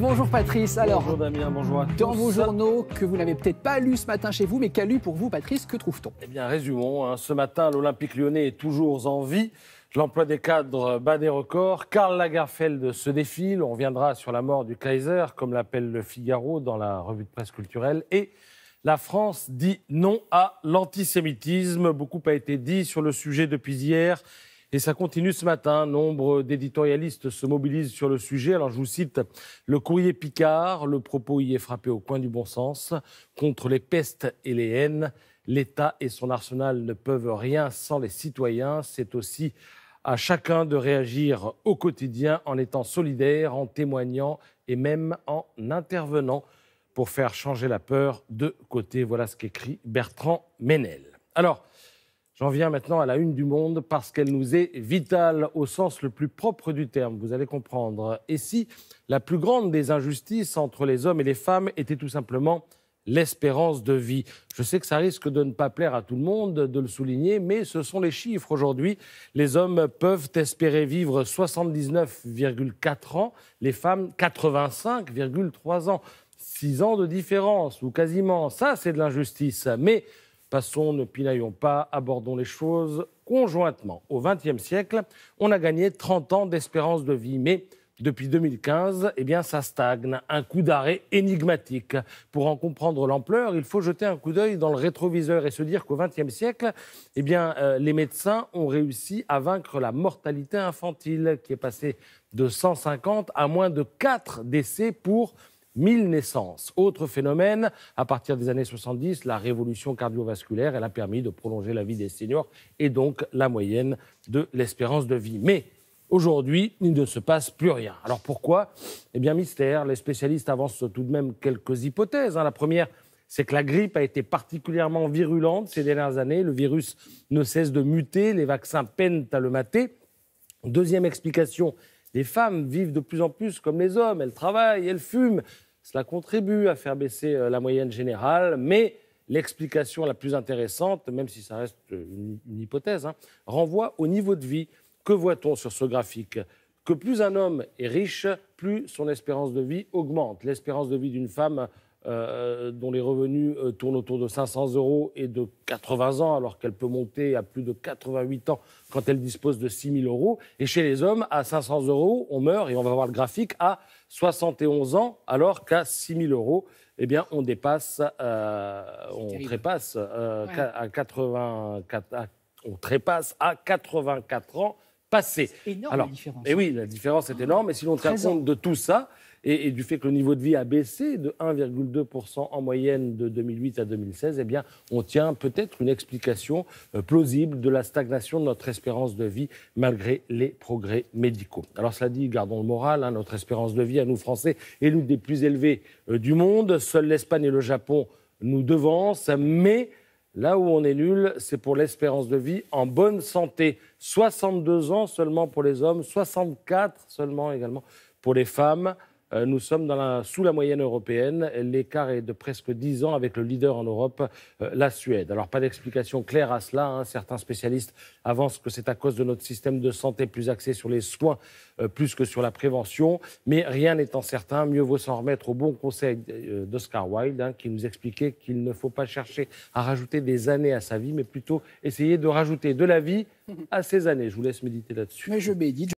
Bonjour Patrice. Alors, Damien, bonjour Dans vos journaux que vous n'avez peut-être pas lu ce matin chez vous, mais qu'a lu pour vous Patrice, que trouve-t-on Eh bien, résumons. Hein. Ce matin, l'Olympique lyonnais est toujours en vie. L'emploi des cadres bat des records. Karl Lagerfeld se défile. On reviendra sur la mort du Kaiser, comme l'appelle le Figaro dans la revue de presse culturelle. Et la France dit non à l'antisémitisme. Beaucoup a été dit sur le sujet depuis hier. Et ça continue ce matin. Nombre d'éditorialistes se mobilisent sur le sujet. Alors je vous cite le courrier Picard. Le propos y est frappé au coin du bon sens. Contre les pestes et les haines, l'État et son arsenal ne peuvent rien sans les citoyens. C'est aussi à chacun de réagir au quotidien en étant solidaire, en témoignant et même en intervenant pour faire changer la peur de côté. Voilà ce qu'écrit Bertrand Ménel. Alors, J'en viens maintenant à la une du monde parce qu'elle nous est vitale au sens le plus propre du terme, vous allez comprendre. Et si la plus grande des injustices entre les hommes et les femmes était tout simplement l'espérance de vie. Je sais que ça risque de ne pas plaire à tout le monde de le souligner, mais ce sont les chiffres aujourd'hui. Les hommes peuvent espérer vivre 79,4 ans, les femmes 85,3 ans. 6 ans de différence, ou quasiment. Ça, c'est de l'injustice. Mais Passons, ne pinaillons pas, abordons les choses conjointement. Au XXe siècle, on a gagné 30 ans d'espérance de vie, mais depuis 2015, eh bien, ça stagne. Un coup d'arrêt énigmatique. Pour en comprendre l'ampleur, il faut jeter un coup d'œil dans le rétroviseur et se dire qu'au XXe siècle, eh bien, euh, les médecins ont réussi à vaincre la mortalité infantile, qui est passée de 150 à moins de 4 décès pour Mille naissances. Autre phénomène, à partir des années 70, la révolution cardiovasculaire, elle a permis de prolonger la vie des seniors et donc la moyenne de l'espérance de vie. Mais aujourd'hui, il ne se passe plus rien. Alors pourquoi Eh bien, mystère. Les spécialistes avancent tout de même quelques hypothèses. Hein. La première, c'est que la grippe a été particulièrement virulente ces dernières années. Le virus ne cesse de muter, les vaccins peinent à le mater. Deuxième explication, les femmes vivent de plus en plus comme les hommes, elles travaillent, elles fument. Cela contribue à faire baisser euh, la moyenne générale, mais l'explication la plus intéressante, même si ça reste une, hypothèse, hein, renvoie au niveau de vie. Que voit-on sur ce graphique Que plus un homme est riche, plus son espérance de vie augmente. L'espérance de vie d'une femme euh, dont les revenus euh, tournent autour de 500 euros et de 80 ans, alors qu'elle peut monter à plus de 88 ans quand elle dispose de 6 000 euros. Et chez les hommes, à 500 euros, on meurt, et on va voir le graphique, à 71 ans, alors qu'à 6 000 euros, eh bien, on dépasse, euh, on trépasse à 84, à 84 ans passés. Énorme alors, la différence. Et eh oui, la différence est énorme. Et si l'on tient compte de tout ça, et, du fait que le niveau de vie a baissé de 1,2% en moyenne de 2008 à 2016, eh bien, on tient peut-être une explication euh, plausible de la stagnation de notre espérance de vie malgré les progrès médicaux. Alors cela dit, gardons le moral, hein, notre espérance de vie à nous Français est l'une des plus élevées euh, du monde. Seule l'Espagne et le Japon nous devancent, mais Là où on est nul, c'est pour l'espérance de vie en bonne santé. 62 ans seulement pour les hommes, 64 seulement également pour les femmes. Euh, nous sommes dans la, sous la moyenne européenne. L'écart est de presque 10 ans avec le leader en Europe, euh, la Suède. Alors, pas d'explication claire à cela. Hein. Certains spécialistes avancent que c'est à cause de notre système de santé plus axé sur les soins euh, plus que sur la prévention. Mais rien n'étant certain, mieux vaut s'en remettre au bon conseil d'Oscar Wilde, hein, qui nous expliquait qu'il ne faut pas chercher à rajouter des années à sa vie, mais plutôt essayer de rajouter de la vie à ses années. Je vous laisse méditer là-dessus. Mais je médite.